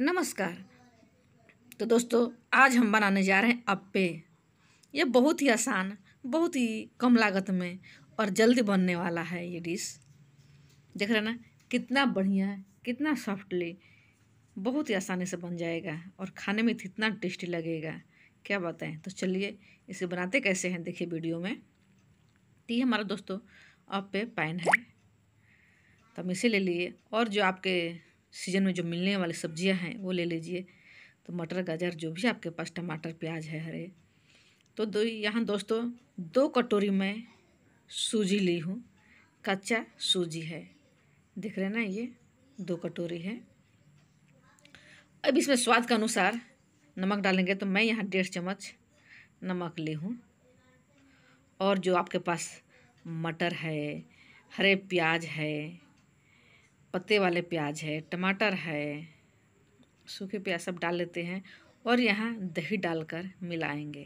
नमस्कार तो दोस्तों आज हम बनाने जा रहे हैं अप्पे ये बहुत ही आसान बहुत ही कम लागत में और जल्दी बनने वाला है ये डिश देख रहे ना कितना बढ़िया कितना सॉफ्टली बहुत ही आसानी से बन जाएगा और खाने में कितना टेस्टी लगेगा क्या बताएं तो चलिए इसे बनाते कैसे हैं देखिए वीडियो में तो ये हमारा दोस्तों अप्पे पैन है तो हम इसे ले लिए और जो आपके सीजन में जो मिलने वाली सब्जियां हैं वो ले लीजिए तो मटर गाजर जो भी आपके पास टमाटर प्याज है हरे तो दो यहाँ दोस्तों दो कटोरी में सूजी ली हूँ कच्चा सूजी है दिख रहे ना ये दो कटोरी है अब इसमें स्वाद के अनुसार नमक डालेंगे तो मैं यहाँ डेढ़ चम्मच नमक ली हूँ और जो आपके पास मटर है हरे प्याज है पत्ते वाले प्याज है टमाटर है सूखे प्याज सब डाल लेते हैं और यहाँ दही डालकर मिलाएंगे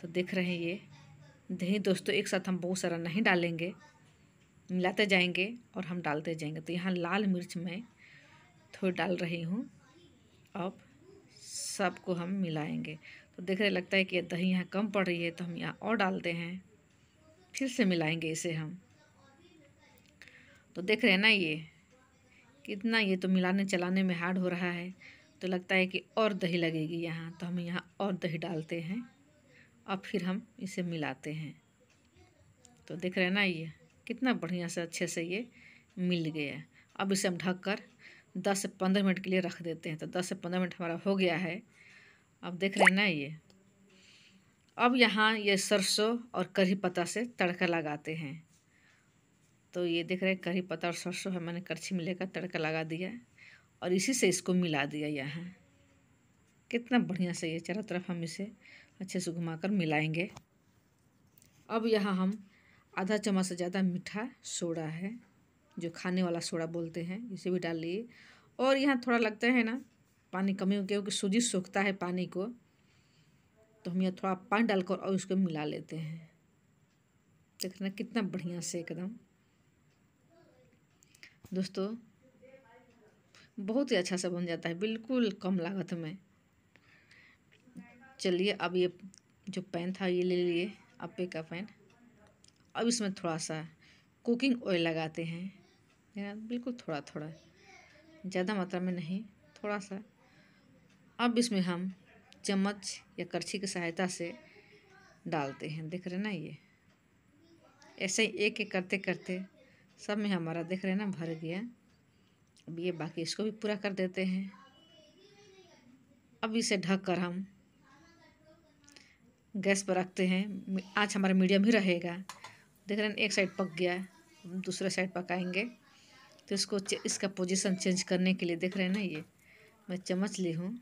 तो देख रहे हैं ये दही दोस्तों एक साथ हम बहुत सारा नहीं डालेंगे मिलाते जाएंगे और हम डालते जाएंगे तो यहाँ लाल मिर्च में थोड़ी डाल रही हूँ अब सबको हम मिलाएंगे तो देख रहे लगता है कि दही यहाँ कम पड़ रही है तो हम यहाँ और डालते हैं फिर से मिलाएंगे इसे हम तो देख रहे हैं ना ये कितना ये तो मिलाने चलाने में हार्ड हो रहा है तो लगता है कि और दही लगेगी यहाँ तो हम यहाँ और दही डालते हैं और फिर हम इसे मिलाते हैं तो देख रहे हैं ना ये कितना बढ़िया से अच्छे से ये मिल गया अब इसे हम ढक कर दस से पंद्रह मिनट के लिए रख देते हैं तो दस से पंद्रह मिनट हमारा हो गया है अब देख रहे हैं ना ये अब यहाँ ये सरसों और करी पत्ता से तड़का लगाते हैं तो ये देख रहे हैं करी पत्ता और सरसों है मैंने करछी में लेकर तड़का लगा दिया और इसी से इसको मिला दिया यहाँ कितना बढ़िया से ये चारों तरफ हम इसे अच्छे से घुमाकर मिलाएंगे अब यहाँ हम आधा चम्मच से ज़्यादा मीठा सोडा है जो खाने वाला सोडा बोलते हैं इसे भी डाल लिए और यहाँ थोड़ा लगता है ना पानी कमी हो क्योंकि सूजी सोखता है पानी को तो हम यहाँ थोड़ा पानी डालकर और इसको मिला लेते हैं देखना कितना बढ़िया से एकदम दोस्तों बहुत ही अच्छा सा बन जाता है बिल्कुल कम लागत में चलिए अब ये जो पैन था ये ले लिए अपे का पैन अब इसमें थोड़ा सा कुकिंग ऑयल लगाते हैं बिल्कुल थोड़ा थोड़ा ज़्यादा मात्रा में नहीं थोड़ा सा अब इसमें हम चम्मच या करछी की सहायता से डालते हैं देख रहे ना ये ऐसे ही एक एक करते करते सब में हमारा देख रहे हैं ना भर गया अब ये बाकी इसको भी पूरा कर देते हैं अब इसे ढक कर हम गैस पर रखते हैं आँच हमारा मीडियम ही रहेगा देख रहे हैं एक साइड पक गया दूसरे साइड पकाएंगे तो इसको इसका पोजीशन चेंज करने के लिए देख रहे हैं ना ये मैं चम्मच ली हूँ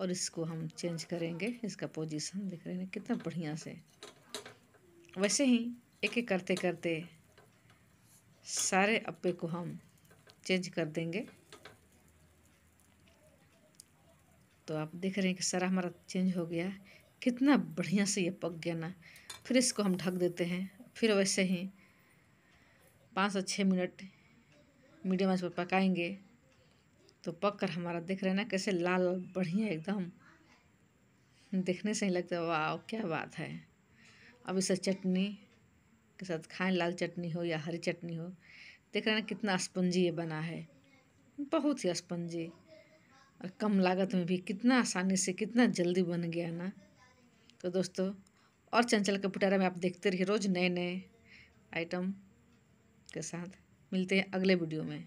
और इसको हम चेंज करेंगे इसका पोजीशन देख रहे हैं कितना बढ़िया से वैसे ही एक एक करते करते सारे अप्पे को हम चेंज कर देंगे तो आप देख रहे हैं कि सारा हमारा चेंज हो गया कितना बढ़िया से ये पक गया ना फिर इसको हम ढक देते हैं फिर वैसे ही पाँच से छः मिनट मीडियम आंच पर पकाएंगे तो पक कर हमारा देख रहे हैं ना कैसे लाल बढ़िया एकदम देखने से ही लगता है वाह क्या बात है अब इसे चटनी के साथ खाएं लाल चटनी हो या हरी चटनी हो देख रहे हैं कितना स्पंजी ये बना है बहुत ही स्पंजी और कम लागत में भी कितना आसानी से कितना जल्दी बन गया ना तो दोस्तों और चंचल के पुटारा में आप देखते रहिए रोज़ नए नए आइटम के साथ मिलते हैं अगले वीडियो में